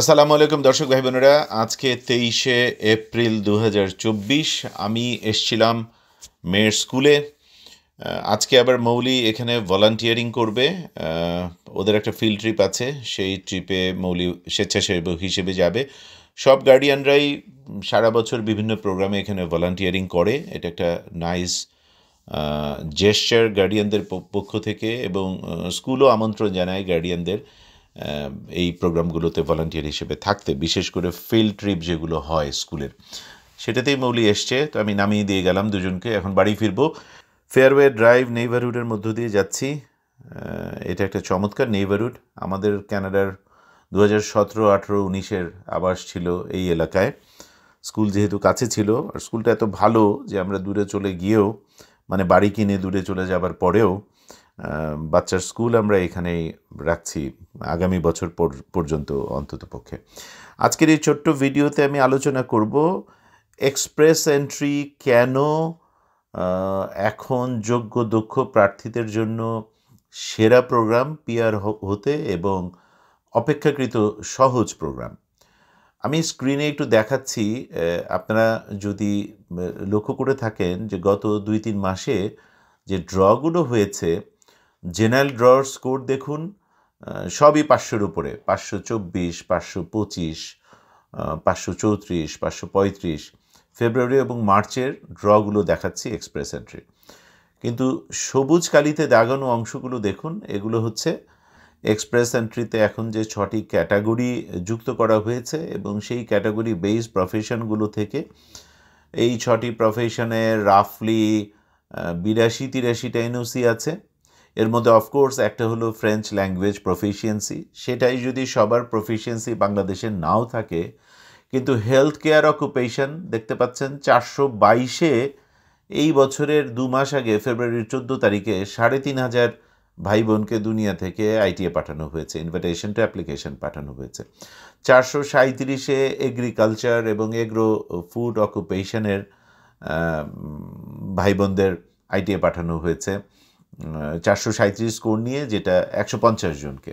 আসসালামু আলাইকুম দর্শক ভাই বোনেরা আজকে তেইশে এপ্রিল দু আমি এসছিলাম মেয়ের স্কুলে আজকে আবার মৌলি এখানে ভলান্টিয়ারিং করবে ওদের একটা ফিল্ড ট্রিপ আছে সেই ট্রিপে মৌলি স্বেচ্ছাসেবক হিসেবে যাবে সব গার্ডিয়ানরাই সারা বছর বিভিন্ন প্রোগ্রামে এখানে ভলান্টিয়ারিং করে এটা একটা নাইস জেস্টার গার্ডিয়ানদের পক্ষ থেকে এবং স্কুলও আমন্ত্রণ জানায় গার্ডিয়ানদের এই প্রোগ্রামগুলোতে ভলান্টিয়ার হিসেবে থাকতে বিশেষ করে ফিল্ড ট্রিপ যেগুলো হয় স্কুলের সেটাতেই মৌলি এসছে তো আমি নামিয়ে দিয়ে গেলাম দুজনকে এখন বাড়ি ফিরবো ফেয়ারওয়ে ড্রাইভ নেইবারহুডের মধ্য দিয়ে যাচ্ছি এটা একটা চমৎকার নেইবারহুড আমাদের ক্যানাডার দু হাজার সতেরো আঠেরো উনিশের আবাস ছিল এই এলাকায় স্কুল যেহেতু কাছে ছিল আর স্কুলটা এত ভালো যে আমরা দূরে চলে গিয়েও মানে বাড়ি কিনে দূরে চলে যাবার পরেও বাচ্চার স্কুল আমরা এখানেই রাখছি আগামী বছর পর্যন্ত অন্তত পক্ষে আজকের এই ছোট্ট ভিডিওতে আমি আলোচনা করব এক্সপ্রেস এন্ট্রি কেন এখন যোগ্য দক্ষ প্রার্থীদের জন্য সেরা প্রোগ্রাম পিয়ার হতে এবং অপেক্ষাকৃত সহজ প্রোগ্রাম আমি স্ক্রিনে একটু দেখাচ্ছি আপনারা যদি লক্ষ্য করে থাকেন যে গত দুই তিন মাসে যে ড্রগুলো হয়েছে জেনারেল ড্রর স্কোর দেখুন সবই পাঁচশোর উপরে পাঁচশো চব্বিশ পাঁচশো পঁচিশ পাঁচশো চৌত্রিশ পাঁচশো পঁয়ত্রিশ ফেব্রুয়ারি এবং মার্চের ড্রগুলো দেখাচ্ছি এক্সপ্রেস এন্ট্রি কিন্তু সবুজ কালিতে দাগানো অংশগুলো দেখুন এগুলো হচ্ছে এক্সপ্রেস এন্ট্রিতে এখন যে ছটি ক্যাটাগরি যুক্ত করা হয়েছে এবং সেই ক্যাটাগরি বেস প্রফেশনগুলো থেকে এই ছটি প্রফেশনে রাফলি বিরাশি তিরাশিটা এনওসি আছে এর মধ্যে অফকোর্স একটা হলো ফ্রেঞ্চ ল্যাঙ্গুয়েজ প্রফিসিয়েন্সি সেটাই যদি সবার প্রফিসিয়েন্সি বাংলাদেশে নাও থাকে কিন্তু হেলথ কেয়ার অকুপেশন দেখতে পাচ্ছেন চারশো বাইশে এই বছরের দু মাস আগে ফেব্রুয়ারির চোদ্দ তারিখে সাড়ে তিন হাজার ভাই বোনকে দুনিয়া থেকে আইটিএ পাঠানো হয়েছে ইনভাইটেশন টু অ্যাপ্লিকেশন পাঠানো হয়েছে চারশো সাঁত্রিশে এগ্রিকালচার এবং এগ্রো ফুড অকুপেশনের ভাই বোনদের আইটিএ পাঠানো হয়েছে চারশো সাঁত্রিশ স্কোর নিয়ে যেটা একশো পঞ্চাশ জনকে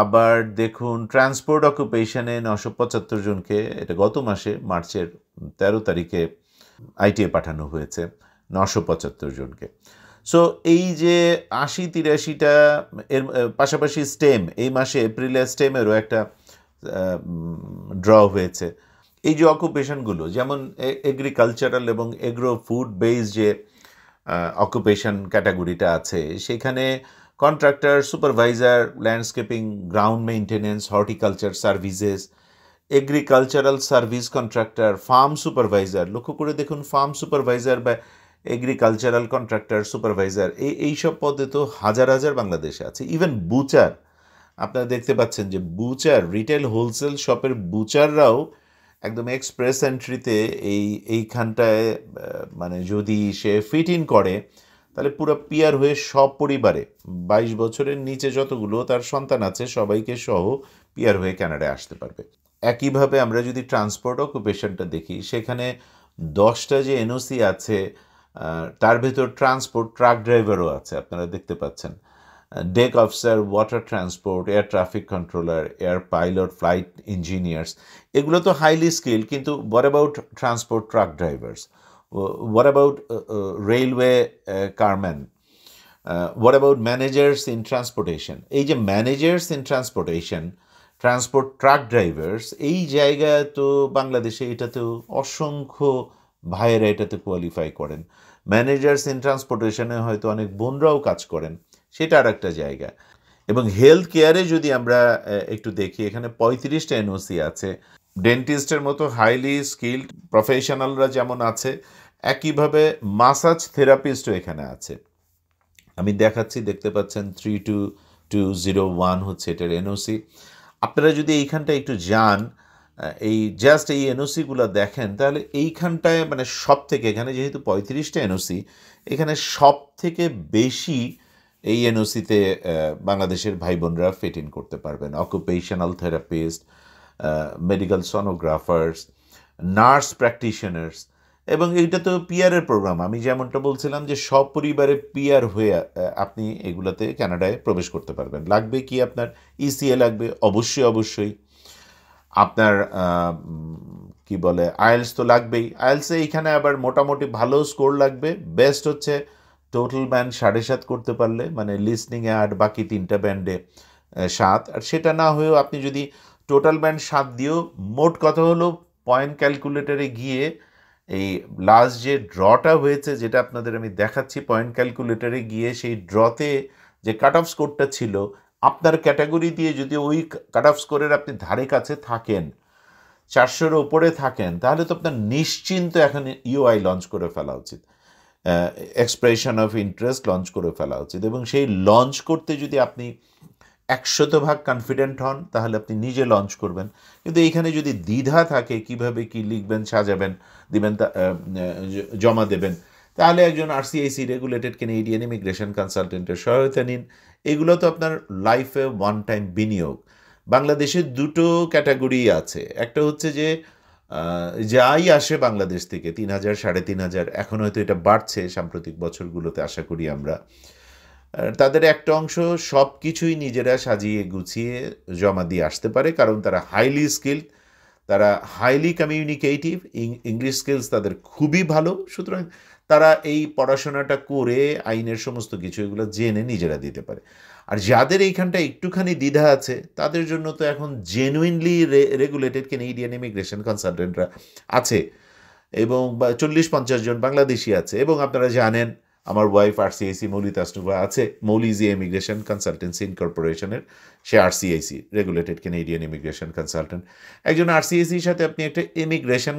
আবার দেখুন ট্রান্সপোর্ট অকুপেশনে নশো পঁচাত্তর জনকে এটা গত মাসে মার্চের তেরো তারিখে আইটিএ পাঠানো হয়েছে নশো পঁচাত্তর জনকে সো এই যে আশি তিরাশিটা এর পাশাপাশি স্টেম এই মাসে এপ্রিলে স্টেমেরও একটা ড্র হয়েছে এই যে অকুপেশনগুলো যেমন এগ্রিকালচারাল এবং এগ্রো ফুড বেস যে অকুপেশন ক্যাটাগরিটা আছে সেখানে contractor supervisor landscaping ground maintenance horticulture services agricultural service contractor farm supervisor লক্ষ্য করে দেখুন ফার্ম সুপারভাইজার বা এগ্রিকালচারাল কন্ট্রাক্টর সুপারভাইজার এই এইসব পদে তো হাজার হাজার বাংলাদেশে আছে ইভেন বুচার আপনারা দেখতে পাচ্ছেন যে বুচার রিটেল হোলসেল শপের বুচাররাও একদম এক্সপ্রেস এন্ট্রিতে এই এইখানটায় মানে যদি সে ফিট ইন করে তাহলে পুরো পিয়ার হয়ে সব পরিবারে বাইশ বছরের নিচে যতগুলো তার সন্তান আছে সবাইকে সহ পিয়ার হয়ে ক্যানাডায় আসতে পারবে একইভাবে আমরা যদি ট্রান্সপোর্ট অকুপেশনটা দেখি সেখানে দশটা যে এনওসি আছে তার ভেতর ট্রান্সপোর্ট ট্রাক ড্রাইভারও আছে আপনারা দেখতে পাচ্ছেন deck officer water transport air traffic controller air pilot flight engineers এগুলো তো হাইলি স্কিল কিন্তু what about transport truck drivers what about railway carman what about managers in transportation এই যে managers in transportation transport truck drivers এই জায়গায় তো বাংলাদেশে এটা তো অসংখ্য ভাইয়েরা এটাতে কোয়ালিফাই করেন ম্যানেজার্স ইন ট্রান্সপোর্টেশনে হয়তো অনেক বোনরাও কাজ করেন সেটা আর একটা জায়গা এবং হেলথ কেয়ারে যদি আমরা একটু দেখি এখানে পঁয়ত্রিশটা এনওসি আছে ডেন্টিস্টের মতো হাইলি স্কিল্ড প্রফেশনালরা যেমন আছে একইভাবে মাসাজ থেরাপিস্টও এখানে আছে আমি দেখাচ্ছি দেখতে পাচ্ছেন three two two zero one হচ্ছে এটার এনওসি আপনারা যদি এইখানটা একটু যান এই জাস্ট এই এনওসিগুলো দেখেন তাহলে এইখানটায় মানে সব থেকে এখানে যেহেতু পঁয়ত্রিশটা এনওসি এখানে সব থেকে বেশি এই এনওসিতে বাংলাদেশের ভাই বোনরা ফিট ইন করতে পারবেন occupational therapist medical sonographers nurse practitioners এবং এইটা তো পিয়ারের প্রোগ্রাম আমি যেমনটা বলছিলাম যে সব পরিবারে পিয়ার হয়ে আপনি এগুলাতে ক্যানাডায় প্রবেশ করতে পারবেন লাগবে কি আপনার ইসিএ e লাগবে অবশ্যই অবশ্যই আপনার কি বলে আয়েলস তো লাগবেই আয়েলসে এইখানে আবার মোটামুটি ভালো স্কোর লাগবে বেস্ট হচ্ছে টোটাল ব্যান্ড সাড়ে সাত করতে পারলে মানে লিসনিংয়ে আট বাকি তিনটা ব্যান্ডে সাত আর সেটা না হয়েও আপনি যদি টোটাল ব্যান্ড সাত দিয়েও মোট কথা হলো পয়েন্ট ক্যালকুলেটারে গিয়ে এই লাস্ট যে ড্রটা হয়েছে যেটা আপনাদের আমি দেখাচ্ছি পয়েন্ট ক্যালকুলেটারে গিয়ে সেই ড্রতে যে কাট অফ স্কোরটা ছিল আপনার ক্যাটাগরি দিয়ে যদি ওই কাট অফ স্কোরের আপনি ধারে কাছে থাকেন চারশোর ওপরে থাকেন তাহলে তো আপনার নিশ্চিন্ত এখন ইউআই লঞ্চ করে ফেলা উচিত এক্সপ্রেশন অফ ইন্টারেস্ট লঞ্চ করে ফেলা উচিত এবং সেই লঞ্চ করতে যদি আপনি একশত ভাগ কনফিডেন্ট হন তাহলে আপনি নিজে লঞ্চ করবেন কিন্তু এইখানে যদি দ্বিধা থাকে কিভাবে কি লিখবেন সাজাবেন দিবেন জমা দেবেন তাহলে একজন আরসিআইসি রেগুলেটেড কেনেডিয়ান ইমিগ্রেশন কনসালটেন্টের সহায়তা নিন এগুলো তো আপনার লাইফে ওয়ান টাইম বিনিয়োগ বাংলাদেশে দুটো ক্যাটাগরি আছে একটা হচ্ছে যে যাই আসে বাংলাদেশ থেকে তিন হাজার সাড়ে তিন হাজার এখন হয়তো এটা বাড়ছে সাম্প্রতিক বছরগুলোতে আশা করি আমরা তাদের একটা অংশ সব কিছুই নিজেরা সাজিয়ে গুছিয়ে জমা দিয়ে আসতে পারে কারণ তারা হাইলি স্কিল্ড তারা হাইলি কমিউনিকেটিভ ইংলিশ স্কিলস তাদের খুবই ভালো সুতরাং তারা এই পড়াশোনাটা করে আইনের সমস্ত কিছু এগুলো জেনে নিজেরা দিতে পারে আর যাদের এইখানটা একটুখানি দ্বিধা আছে তাদের জন্য তো এখন জেনুইনলি রেগুলেটেড কেনেডিয়ান ইমিগ্রেশন কনসালটেন্টরা আছে এবং চল্লিশ পঞ্চাশ জন বাংলাদেশি আছে এবং আপনারা জানেন আমার wife R CIC Mouli Tasnuba আছে মৌলিজি ইমিগ্রেশন কনসালটেন্সি ইনকর্পোরেশনের সে R CIC regulated Canadian immigration consultant একজন আর সিআইসির সাথে আপনি একটা ইমিগ্রেশন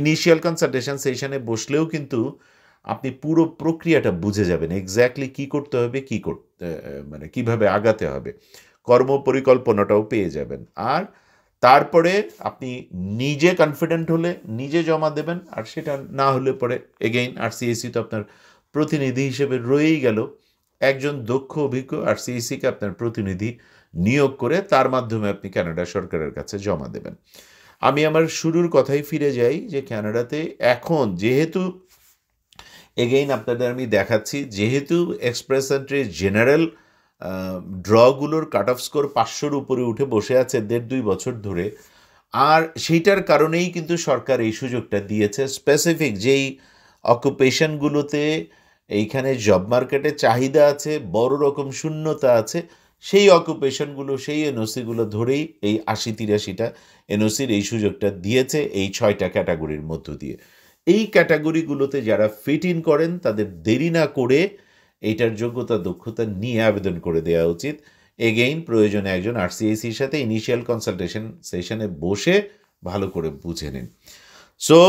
ইনিশিয়াল কনসালটেশন সেশনে বসলেও কিন্তু আপনি পুরো প্রক্রিয়াটা বুঝে যাবেন এক্স্যাক্টলি কী করতে হবে কী করতে মানে কিভাবে আগাতে হবে কর্ম পরিকল্পনাটাও পেয়ে যাবেন আর তারপরে আপনি নিজে কনফিডেন্ট হলে নিজে জমা দেবেন আর সেটা না হলে পরে এগেইন আর সিএসি তো আপনার প্রতিনিধি হিসেবে রয়েই গেল একজন দক্ষ অভিজ্ঞ আর সিইসিকে আপনার প্রতিনিধি নিয়োগ করে তার মাধ্যমে আপনি ক্যানাডা সরকারের কাছে জমা দেবেন আমি আমার শুরুর কথাই ফিরে যাই যে ক্যানাডাতে এখন যেহেতু এগেইন আপনাদের আমি দেখাচ্ছি যেহেতু এক্সপ্রেস এন্ট্রি জেনারেল ড্রগুলোর কাট অফ স্কোর পাঁচশোর উপরে উঠে বসে আছে দেড় দুই বছর ধরে আর সেইটার কারণেই কিন্তু সরকার এই সুযোগটা দিয়েছে স্পেসিফিক যেই অকুপেশনগুলোতে এইখানে জব মার্কেটে চাহিদা আছে বড় রকম শূন্যতা আছে সেই অকুপেশনগুলো সেই এনওসিগুলো ধরেই এই আশি তিরাশিটা এনওসির এই সুযোগটা দিয়েছে এই ছয়টা ক্যাটাগরির মধ্য দিয়ে এই ক্যাটাগরিগুলোতে যারা ফিট ইন করেন তাদের দেরি না করে এইটার যোগ্যতা দক্ষতা নিয়ে আবেদন করে দেওয়া উচিত এগেইন প্রয়োজনে একজন আরসিআইসির e সাথে ইনিশিয়াল কনসালটেশন সেশনে বসে ভালো করে বুঝে নিন সো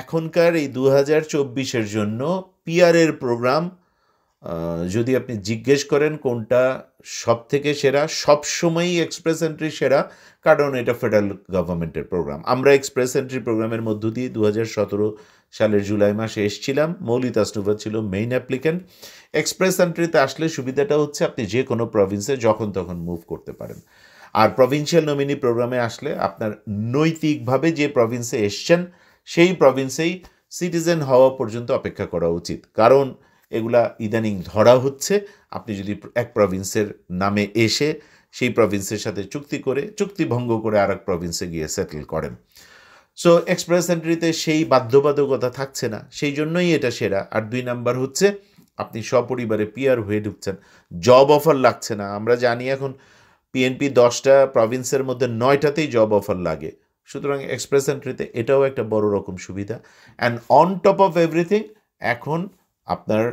এখনকার এই দু হাজার জন্য পিয়ারের প্রোগ্রাম যদি আপনি জিজ্ঞেস করেন কোনটা সব থেকে সেরা সবসময়ই এক্সপ্রেস এন্ট্রি সেরা কারণ এটা ফেডারেল গভর্নমেন্টের প্রোগ্রাম আমরা এক্সপ্রেস এন্ট্রি প্রোগ্রামের মধ্য দিয়ে দু সালের জুলাই মাসে এসছিলাম মৌলি তাসনুভা ছিল মেইন অ্যাপ্লিক্যান্ট এক্সপ্রেস এন্ট্রিতে আসলে সুবিধাটা হচ্ছে আপনি যে কোনো প্রভিন্সে যখন তখন মুভ করতে পারেন আর প্রভিন্সিয়াল নমিনি প্রোগ্রামে আসলে আপনার নৈতিকভাবে যে প্রভিন্সে এসছেন সেই প্রভিন্সেই সিটিজেন হওয়া পর্যন্ত অপেক্ষা করা উচিত কারণ এগুলা ইদানিং ধরা হচ্ছে আপনি যদি এক প্রভিন্সের নামে এসে সেই প্রভিন্সের সাথে চুক্তি করে চুক্তি ভঙ্গ করে আর এক প্রভিন্সে গিয়ে সেটেল করেন সো এক্সপ্রেস এন্ট্রিতে সেই বাধ্যবাধকতা থাকছে না সেই জন্যই এটা সেরা আর দুই নাম্বার হচ্ছে আপনি সপরিবারে পিয়ার হয়ে ঢুকছেন জব অফার লাগছে না আমরা জানি এখন পিএনপি দশটা প্রভিন্সের মধ্যে নয়টাতেই জব অফার লাগে সুতরাং এক্সপ্রেস এন্ট্রিতে এটাও একটা বড় রকম সুবিধা and on top of everything এখন আপনার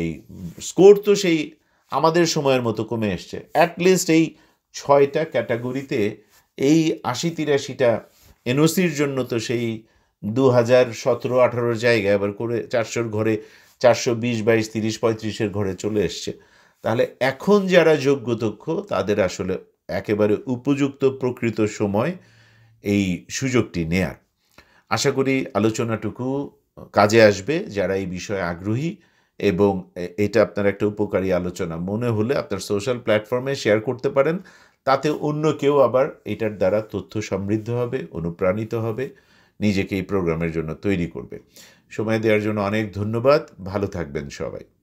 এই স্কোর তো সেই আমাদের সময়ের মতো কমে এসছে অ্যাটলিস্ট এই ছয়টা ক্যাটাগরিতে এই আশি তিরাশিটা এনওসির জন্য তো সেই দু হাজার সতেরো আঠারোর জায়গায় আবার করে চারশোর ঘরে চারশো বিশ বাইশ তিরিশ পঁয়ত্রিশের ঘরে চলে এসছে তাহলে এখন যারা যোগ্য দক্ষ তাদের আসলে একেবারে উপযুক্ত প্রকৃত সময় এই সুযোগটি নেয়ার আশা করি আলোচনাটুকু কাজে আসবে যারা এই বিষয়ে আগ্রহী এবং এটা আপনার একটা উপকারী আলোচনা মনে হলে আপনার সোশ্যাল প্ল্যাটফর্মে শেয়ার করতে পারেন তাতে অন্য কেউ আবার এটার দ্বারা তথ্য সমৃদ্ধ হবে অনুপ্রাণিত হবে নিজেকে এই প্রোগ্রামের জন্য তৈরি করবে সময় দেওয়ার জন্য অনেক ধন্যবাদ ভালো থাকবেন সবাই